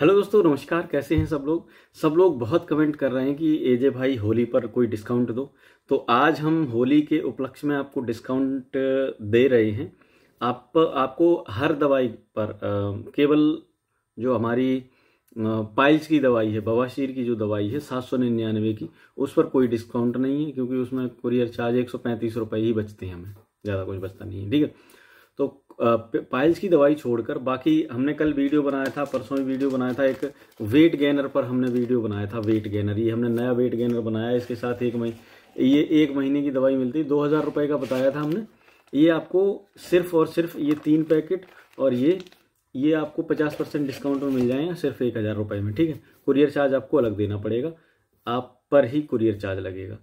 hello दोस्तों नमस्कार कैसे हैं सब लोग सब लोग बहुत कमेंट कर रहे हैं कि एजे भाई होली पर कोई डिस्काउंट दो तो आज हम होली के उपलक्ष्य में आपको डिस्काउंट दे रहे हैं आप आपको हर दवाई पर केवल जो हमारी पाइल्स की दवाई है बवासीर की जो दवाई है सात सौ निन्यानवे की उस पर कोई डिस्काउंट नहीं है क्योंकि उसमें कुरियर चार्ज एक सौ पैंतीस रुपये ही बचते हैं हमें ज़्यादा कुछ बचता नहीं है ठीक है तो पाइल्स की दवाई छोड़कर बाकी हमने कल वीडियो बनाया था परसों भी वीडियो बनाया था एक वेट गेनर पर हमने वीडियो बनाया था वेट गेनर ये हमने नया वेट गेनर बनाया इसके साथ एक मही ये एक महीने की दवाई मिलती दो हज़ार रुपये का बताया था हमने ये आपको सिर्फ और सिर्फ ये तीन पैकेट और ये ये आपको पचास परसेंट डिस्काउंट में मिल जाएंगे सिर्फ एक हज़ार रुपये में ठीक है कुरियर चार्ज आपको अलग देना पड़ेगा आप पर ही कुरियर चार्ज लगेगा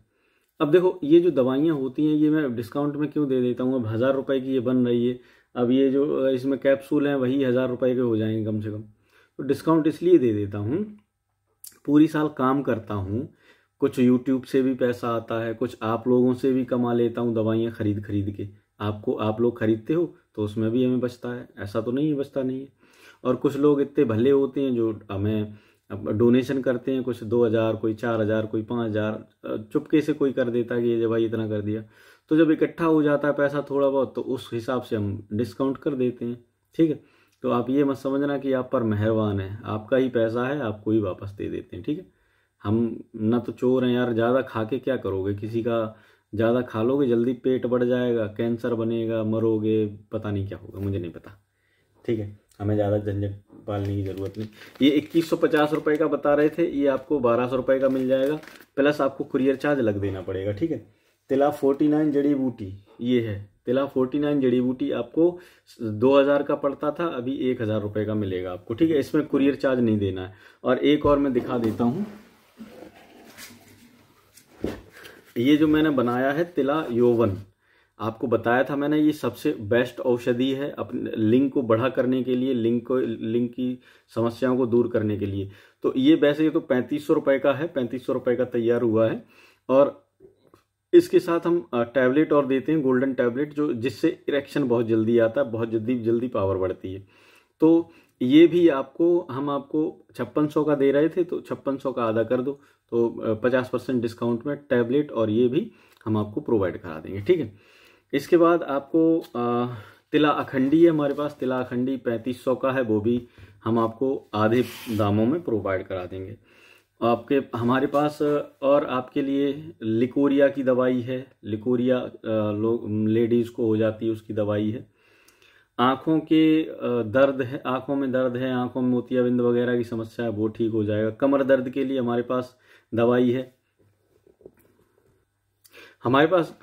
अब देखो ये जो दवाइयाँ होती हैं ये मैं डिस्काउंट में क्यों दे देता हूँ अब हज़ार रुपये की ये बन रही है अब ये जो इसमें कैप्सूल हैं वही हज़ार रुपये के हो जाएंगे कम से कम तो डिस्काउंट इसलिए दे देता हूँ पूरी साल काम करता हूँ कुछ यूट्यूब से भी पैसा आता है कुछ आप लोगों से भी कमा लेता हूँ दवाइयाँ खरीद खरीद के आपको आप लोग खरीदते हो तो उसमें भी हमें बचता है ऐसा तो नहीं है बचता नहीं है और कुछ लोग इतने भले होते हैं जो हमें डोनेशन करते हैं कुछ दो हज़ार कोई चार हज़ार कोई पाँच हज़ार चुपके से कोई कर देता है कि ये भाई इतना कर दिया तो जब इकट्ठा हो जाता है पैसा थोड़ा बहुत तो उस हिसाब से हम डिस्काउंट कर देते हैं ठीक है तो आप ये मत समझना कि आप पर मेहरबान है आपका ही पैसा है आपको ही वापस दे देते हैं ठीक है हम ना तो चोर हैं यार ज़्यादा खा के क्या करोगे किसी का ज़्यादा खा लोगे जल्दी पेट बढ़ जाएगा कैंसर बनेगा मरोगे पता नहीं क्या होगा मुझे नहीं पता ठीक है हमें ज़्यादा झंझट पालने की ज़रूरत नहीं ये इक्कीस सौ पचास रुपये का बता रहे थे ये आपको बारह सौ रुपये का मिल जाएगा प्लस आपको कुरियर चार्ज लग देना पड़ेगा ठीक है तिला फोर्टी नाइन जड़ी बूटी ये है तिला फोर्टी नाइन जड़ी बूटी आपको दो हज़ार का पड़ता था अभी एक हज़ार रुपये का मिलेगा आपको ठीक है इसमें कुरियर चार्ज नहीं देना है और एक और मैं दिखा देता हूँ ये जो मैंने बनाया है तिला यौवन आपको बताया था मैंने ये सबसे बेस्ट औषधि है अपने लिंग को बढ़ा करने के लिए लिंग को लिंग की समस्याओं को दूर करने के लिए तो ये वैसे ये तो पैंतीस सौ रुपये का है पैंतीस सौ रुपये का तैयार हुआ है और इसके साथ हम टैबलेट और देते हैं गोल्डन टैबलेट जो जिससे इरेक्शन बहुत जल्दी आता है बहुत जल्दी जल्दी पावर बढ़ती है तो ये भी आपको हम आपको छप्पन सौ का दे रहे थे तो छप्पन सौ का आधा कर दो तो पचास परसेंट डिस्काउंट में टैबलेट और ये भी हम आपको प्रोवाइड करा देंगे ठीक है इसके बाद आपको तिला अखंडी है हमारे पास तिला अखंडी पैंतीस सौ का है वो भी हम आपको आधे दामों में प्रोवाइड करा देंगे आपके हमारे पास और आपके लिए लिकोरिया की दवाई है लिकोरिया लोग लेडीज़ को हो जाती है उसकी दवाई है आँखों के दर्द है आँखों में दर्द है आँखों में मोतियाबिंद वगैरह की समस्या है वो ठीक हो जाएगा कमर दर्द के लिए हमारे पास दवाई है हमारे पास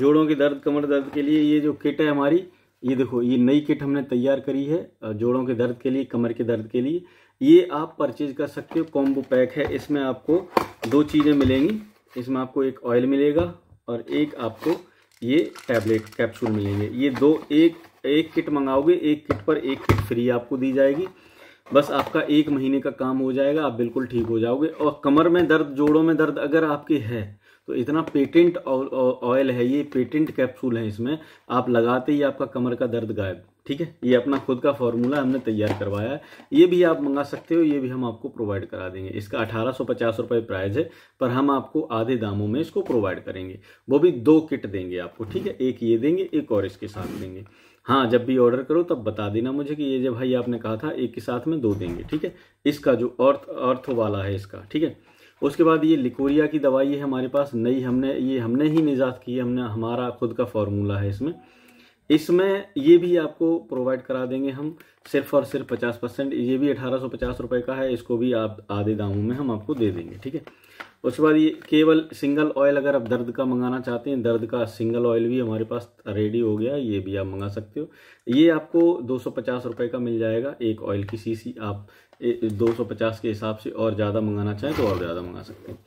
जोड़ों के दर्द कमर दर्द के लिए ये जो किट है हमारी ये देखो ये नई किट हमने तैयार करी है जोड़ों के दर्द के लिए कमर के दर्द के लिए ये आप परचेज कर सकते हो कॉम्बो पैक है इसमें आपको दो चीज़ें मिलेंगी इसमें आपको एक ऑयल मिलेगा और एक आपको ये टैबलेट कैप्सूल मिलेंगे ये दो एक एक किट मंगाओगे एक किट पर एक किट फ्री आपको दी जाएगी बस आपका एक महीने का काम हो जाएगा आप बिल्कुल ठीक हो जाओगे और कमर में दर्द जोड़ों में दर्द अगर आपकी है तो इतना पेटेंट ऑयल है ये पेटेंट कैप्सूल है इसमें आप लगाते ही आपका कमर का दर्द गायब ठीक है ये अपना खुद का फॉर्मूला हमने तैयार करवाया है ये भी आप मंगा सकते हो ये भी हम आपको प्रोवाइड करा देंगे इसका अठारह सौ पचास रुपये प्राइज है पर हम आपको आधे दामों में इसको प्रोवाइड करेंगे वो भी दो किट देंगे आपको ठीक है एक ये देंगे एक और इसके साथ देंगे हाँ जब भी ऑर्डर करो तब बता देना मुझे कि ये जब भाई आपने कहा था एक के साथ में दो देंगे ठीक है इसका जो अर्थ अर्थ वाला है इसका ठीक है उसके बाद ये लिकोरिया की दवाई है हमारे पास नई हमने ये हमने ही निजात की है हमने हमारा खुद का फार्मूला है इसमें इसमें ये भी आपको प्रोवाइड करा देंगे हम सिर्फ और सिर्फ पचास परसेंट ये भी अठारह सौ पचास रुपये का है इसको भी आप आधे दामों में हम आपको दे देंगे ठीक है उसके बाद ये केवल सिंगल ऑयल अगर आप दर्द का मंगाना चाहते हैं दर्द का सिंगल ऑयल भी हमारे पास रेडी हो गया ये भी आप मंगा सकते हो ये आपको दो सौ पचास का मिल जाएगा एक ऑयल की सीसी आप दो सौ पचास के हिसाब से और ज़्यादा मंगाना चाहें तो और ज़्यादा मंगा सकते हैं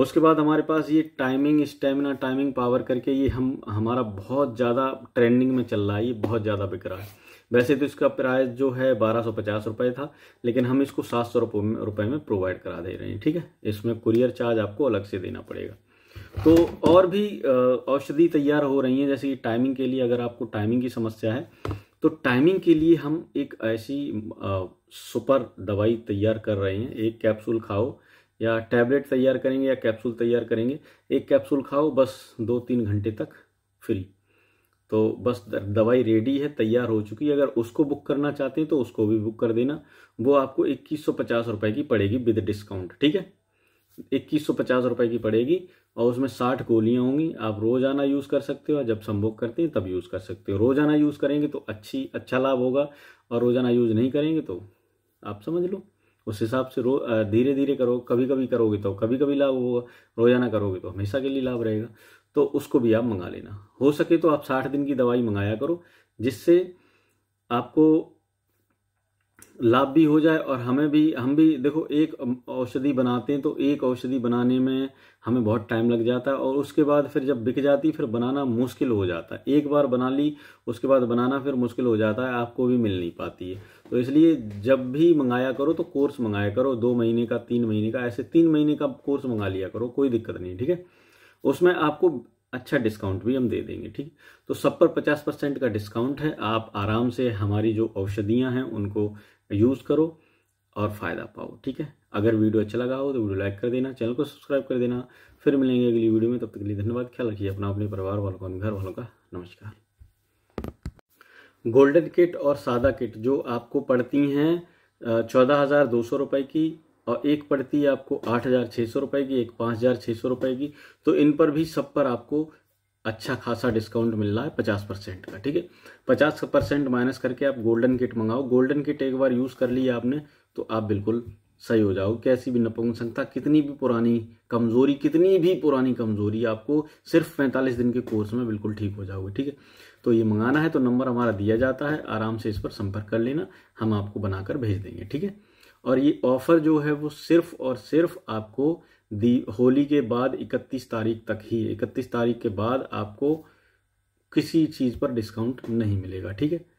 उसके बाद हमारे पास ये टाइमिंग स्टेमिना टाइमिंग पावर करके ये हम हमारा बहुत ज़्यादा ट्रेंडिंग में चल रहा है ये बहुत ज़्यादा बिक रहा है वैसे तो इसका प्राइस जो है बारह सौ पचास रुपये था लेकिन हम इसको सात सौ रुपये में प्रोवाइड करा दे रहे हैं ठीक है इसमें कुरियर चार्ज आपको अलग से देना पड़ेगा तो और भी औषधि तैयार हो रही हैं जैसे कि टाइमिंग के लिए अगर आपको टाइमिंग की समस्या है तो टाइमिंग के लिए हम एक ऐसी सुपर दवाई तैयार कर रहे हैं एक कैप्सूल खाओ या टैबलेट तैयार करेंगे या कैप्सूल तैयार करेंगे एक कैप्सूल खाओ बस दो तीन घंटे तक फ्री तो बस दवाई रेडी है तैयार हो चुकी है अगर उसको बुक करना चाहते हैं तो उसको भी बुक कर देना वो आपको इक्कीस सौ पचास की पड़ेगी विद डिस्काउंट ठीक है इक्कीस सौ पचास रुपए की पड़ेगी और उसमें साठ गोलियाँ होंगी आप रोजाना यूज़ कर सकते हो जब संभोग करते हैं तब यूज़ कर सकते हो रोजाना यूज़ करेंगे तो अच्छी अच्छा लाभ होगा और रोजाना यूज़ नहीं करेंगे तो आप समझ लो उस हिसाब से रो धीरे धीरे करो कभी कभी करोगे तो कभी कभी लाभ होगा रोजाना करोगे तो हमेशा के लिए लाभ रहेगा तो उसको भी आप मंगा लेना हो सके तो आप साठ दिन की दवाई मंगाया करो जिससे आपको लाभ भी हो जाए और हमें भी हम भी देखो एक औषधि बनाते हैं तो एक औषधि बनाने में हमें बहुत टाइम लग जाता है और उसके बाद फिर जब बिक जाती फिर बनाना मुश्किल हो जाता है एक बार बना ली उसके बाद बनाना फिर मुश्किल हो जाता है आपको भी मिल नहीं पाती है तो इसलिए जब भी मंगाया करो तो कोर्स मंगाया करो दो महीने का तीन महीने का ऐसे तीन महीने का कोर्स मंगा लिया करो कोई दिक्कत नहीं ठीक है उसमें आपको अच्छा डिस्काउंट भी हम दे देंगे ठीक तो सब पर पचास परसेंट का डिस्काउंट है आप आराम से हमारी जो औषधियाँ हैं उनको यूज़ करो और फ़ायदा पाओ ठीक है अगर वीडियो अच्छा लगा हो तो वीडियो लाइक कर देना चैनल को सब्सक्राइब कर देना फिर मिलेंगे अगली वीडियो में तब तक के लिए धन्यवाद ख्याल रखिए अपना अपने परिवार वालों का घर वालों का नमस्कार गोल्डन किट और सादा किट जो आपको पड़ती हैं चौदह हज़ार दो सौ रुपये की और एक पड़ती है आपको आठ हज़ार छः सौ रुपये की एक पाँच हज़ार छः सौ रुपये की तो इन पर भी सब पर आपको अच्छा खासा डिस्काउंट मिल रहा है पचास परसेंट का ठीक है पचास परसेंट माइनस करके आप गोल्डन किट मंगाओ गोल्डन किट एक बार यूज़ कर लिया आपने तो आप बिल्कुल सही हो जाओ कैसी भी नपुंसकता कितनी भी पुरानी कमजोरी कितनी भी पुरानी कमजोरी आपको सिर्फ पैंतालीस दिन के कोर्स में बिल्कुल ठीक हो जाओगे ठीक है तो ये मंगाना है तो नंबर हमारा दिया जाता है आराम से इस पर संपर्क कर लेना हम आपको बनाकर भेज देंगे ठीक है और ये ऑफ़र जो है वो सिर्फ और सिर्फ आपको दी होली के बाद इकतीस तारीख तक ही इकतीस तारीख के बाद आपको किसी चीज़ पर डिस्काउंट नहीं मिलेगा ठीक है